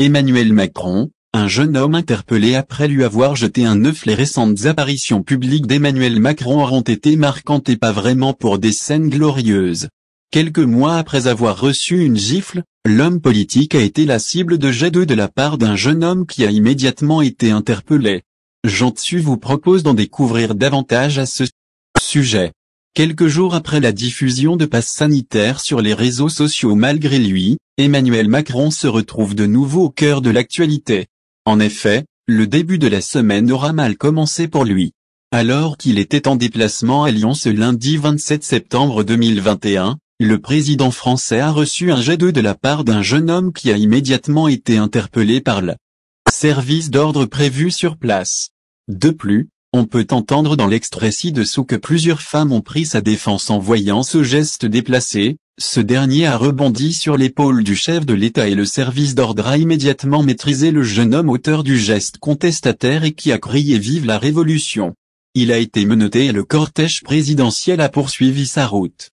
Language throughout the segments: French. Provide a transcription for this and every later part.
Emmanuel Macron, un jeune homme interpellé après lui avoir jeté un œuf Les récentes apparitions publiques d'Emmanuel Macron auront été marquantes et pas vraiment pour des scènes glorieuses. Quelques mois après avoir reçu une gifle, l'homme politique a été la cible de jets de la part d'un jeune homme qui a immédiatement été interpellé. J'en Dessus vous propose d'en découvrir davantage à ce sujet. Quelques jours après la diffusion de passes sanitaires sur les réseaux sociaux malgré lui, Emmanuel Macron se retrouve de nouveau au cœur de l'actualité. En effet, le début de la semaine aura mal commencé pour lui. Alors qu'il était en déplacement à Lyon ce lundi 27 septembre 2021, le président français a reçu un jet d'eau de la part d'un jeune homme qui a immédiatement été interpellé par le service d'ordre prévu sur place. De plus, on peut entendre dans l'extrait ci-dessous que plusieurs femmes ont pris sa défense en voyant ce geste déplacé, ce dernier a rebondi sur l'épaule du chef de l'État et le service d'ordre a immédiatement maîtrisé le jeune homme auteur du geste contestataire et qui a crié Vive la Révolution. Il a été menotté et le cortège présidentiel a poursuivi sa route.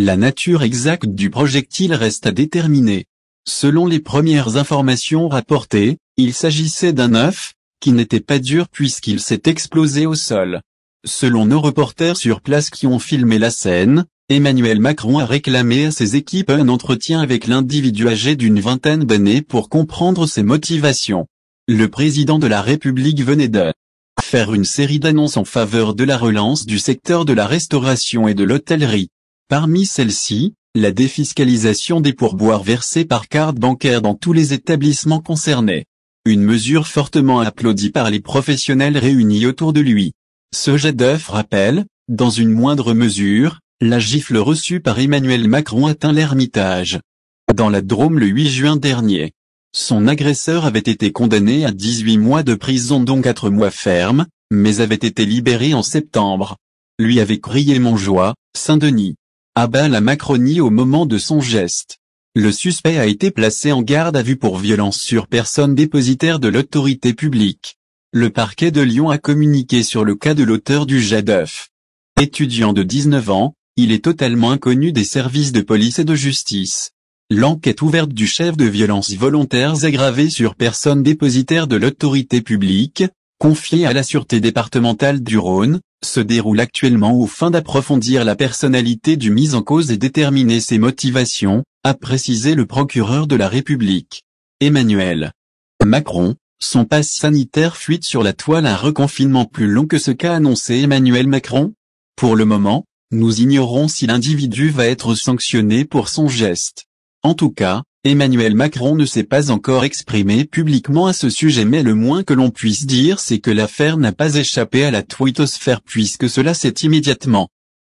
La nature exacte du projectile reste à déterminer. Selon les premières informations rapportées, il s'agissait d'un œuf, qui n'était pas dur puisqu'il s'est explosé au sol. Selon nos reporters sur place qui ont filmé la scène, Emmanuel Macron a réclamé à ses équipes un entretien avec l'individu âgé d'une vingtaine d'années pour comprendre ses motivations. Le président de la République venait de faire une série d'annonces en faveur de la relance du secteur de la restauration et de l'hôtellerie. Parmi celles-ci, la défiscalisation des pourboires versés par carte bancaire dans tous les établissements concernés. Une mesure fortement applaudie par les professionnels réunis autour de lui. Ce jet d'œuf rappelle, dans une moindre mesure, la gifle reçue par Emmanuel Macron atteint l'Ermitage. Dans la Drôme le 8 juin dernier. Son agresseur avait été condamné à 18 mois de prison dont 4 mois ferme, mais avait été libéré en septembre. Lui avait crié Mon joie, Saint-Denis. Abat la Macronie au moment de son geste. Le suspect a été placé en garde à vue pour violence sur personne dépositaire de l'autorité publique. Le parquet de Lyon a communiqué sur le cas de l'auteur du jet d'œuf. Étudiant de 19 ans, il est totalement inconnu des services de police et de justice. L'enquête ouverte du chef de violences volontaires aggravées sur personne dépositaire de l'autorité publique, confiée à la Sûreté départementale du Rhône, se déroule actuellement au fin d'approfondir la personnalité du mis en cause et déterminer ses motivations, a précisé le procureur de la République. Emmanuel Macron, son passe sanitaire fuite sur la toile un reconfinement plus long que ce qu'a annoncé Emmanuel Macron Pour le moment, nous ignorons si l'individu va être sanctionné pour son geste. En tout cas, Emmanuel Macron ne s'est pas encore exprimé publiquement à ce sujet mais le moins que l'on puisse dire c'est que l'affaire n'a pas échappé à la twittosphère puisque cela s'est immédiatement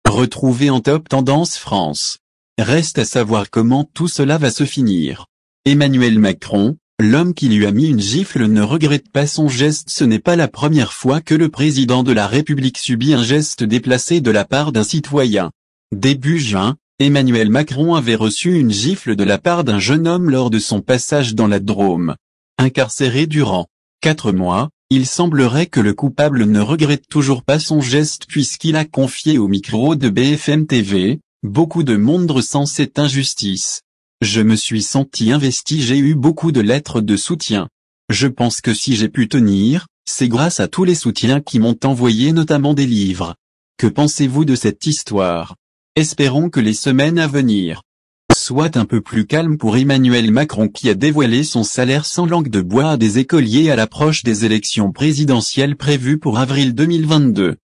retrouvé en top tendance France. Reste à savoir comment tout cela va se finir. Emmanuel Macron, L'homme qui lui a mis une gifle ne regrette pas son geste ce n'est pas la première fois que le président de la République subit un geste déplacé de la part d'un citoyen. Début juin, Emmanuel Macron avait reçu une gifle de la part d'un jeune homme lors de son passage dans la Drôme. Incarcéré durant quatre mois, il semblerait que le coupable ne regrette toujours pas son geste puisqu'il a confié au micro de BFM TV, beaucoup de monde ressent cette injustice. Je me suis senti investi, j'ai eu beaucoup de lettres de soutien. Je pense que si j'ai pu tenir, c'est grâce à tous les soutiens qui m'ont envoyé notamment des livres. Que pensez-vous de cette histoire Espérons que les semaines à venir soient un peu plus calmes pour Emmanuel Macron qui a dévoilé son salaire sans langue de bois à des écoliers à l'approche des élections présidentielles prévues pour avril 2022.